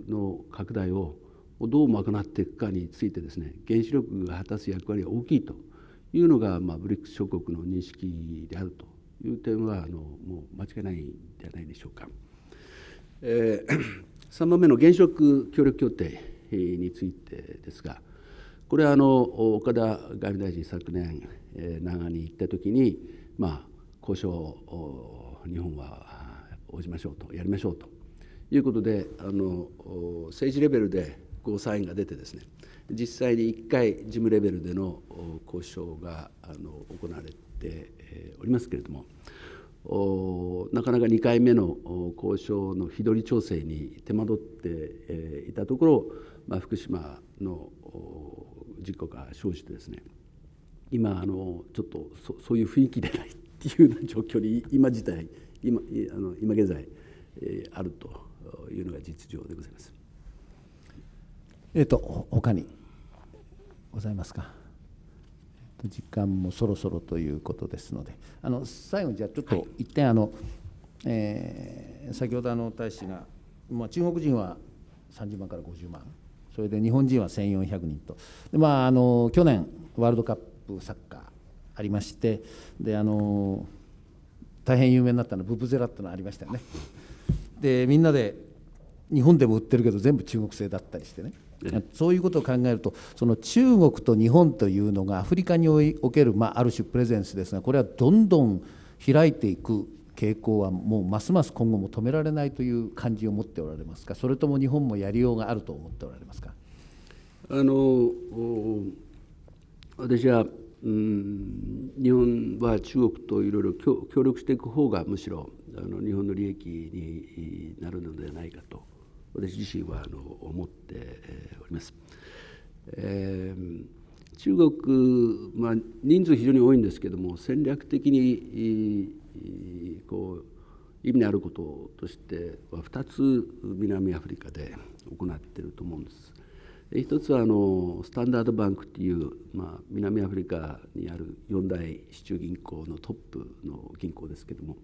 の拡大をどう賄っていくかについてですね原子力が果たす役割が大きいというのが、まあ、BRICS 諸国の認識であるという点はあのもう間違いないんじゃないでしょうか。えー、3 番目の原子力協力協定についてですがこれはあの岡田外務大臣昨年長に行った時にまあ交渉を日本は応じましょうとやりましょうということであの政治レベルでこうサインが出てですね実際に1回事務レベルでの交渉があの行われておりますけれども。なかなか2回目の交渉の日取り調整に手間取っていたところ、まあ、福島の事故が生じてですね今あのちょっとそういう雰囲気でないっていうような状況に今自体今あの今現在、えー、あるというのが実情でございます。えっ、ー、と他にございますか。時間もそろそろということですのであの最後にじゃあちょっと一点、はい、あの、えー、先ほどあの大使が、まあ、中国人は30万から50万それで日本人は1400人とで、まあ、あの去年ワールドカップサッカーありましてであの大変有名になったのはブブゼラってのありましたよね。でみんなで日本でも売ってるけど全部中国製だったりしてねそういうことを考えるとその中国と日本というのがアフリカにおける、まあ、ある種プレゼンスですがこれはどんどん開いていく傾向はもうますます今後も止められないという感じを持っておられますかそれとも日本もやりようがあると思っておられますかあの私は、うん、日本は中国といろいろ協力していく方がむしろあの日本の利益になるのではないかと私自身はあの思っております。えー、中国、まあ、人数非常に多いんですけども戦略的にこう意味のあることとしては2つ南アフリカで行っていると思うんです。1つはあのスタンダードバンクっていう、まあ、南アフリカにある四大市中銀行のトップの銀行ですけども、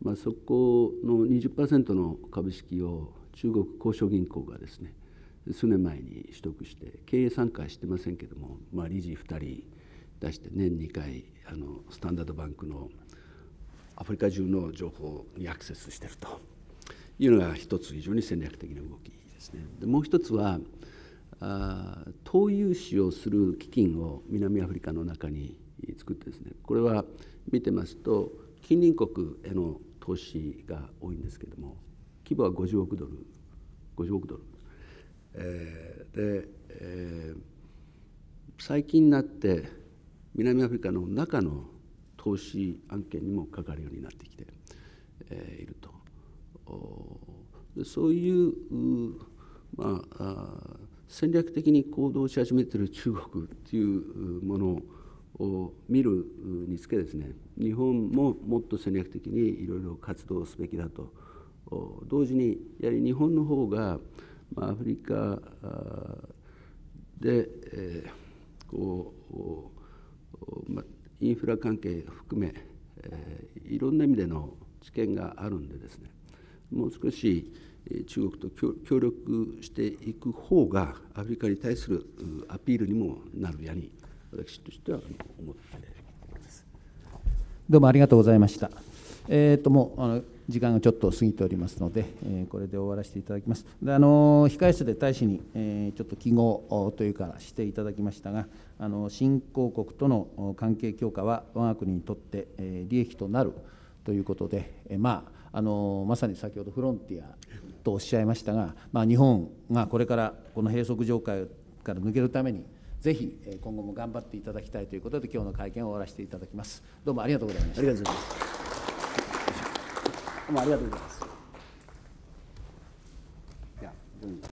まあ、そこの20%の株式を中国交渉銀行がですね数年前に取得して経営参加してませんけども、まあ、理事2人出して年2回あのスタンダードバンクのアフリカ中の情報にアクセスしてるというのが一つ非常に戦略的な動きですね。でもう一つはあ投融資をする基金を南アフリカの中に作ってですねこれは見てますと近隣国への投資が多いんですけども規模は50億ドル50億ドル、えー、で、えー、最近になって南アフリカの中の投資案件にも関わるようになってきて、えー、いるとでそういう、まあ、戦略的に行動し始めてる中国っていうものを見るにつけですね日本ももっと戦略的にいろいろ活動すべきだと同時にやはり日本の方がアフリカで、えこう、ま、インフラ関係含め、えいろんな意味での知見があるんでですねもう少し中国と協力していく方がアフリカに対するアピールにもなるやに私としては思っていますどうもありがとうございました。えー、ともうあの時間がちょっと過ぎておりますので、えー、これで終わらせていただきます。であの控室で大使に、えー、ちょっと記号というかしていただきましたが、あの新興国との関係強化は我が国にとって、えー、利益となるということで、えー、まああのまさに先ほどフロンティアとおっしゃいましたが、まあ、日本がこれからこの閉塞状態から抜けるためにぜひ今後も頑張っていただきたいということで今日の会見を終わらせていただきますどうもありがとうございましたありがとうございますもありがとうございます。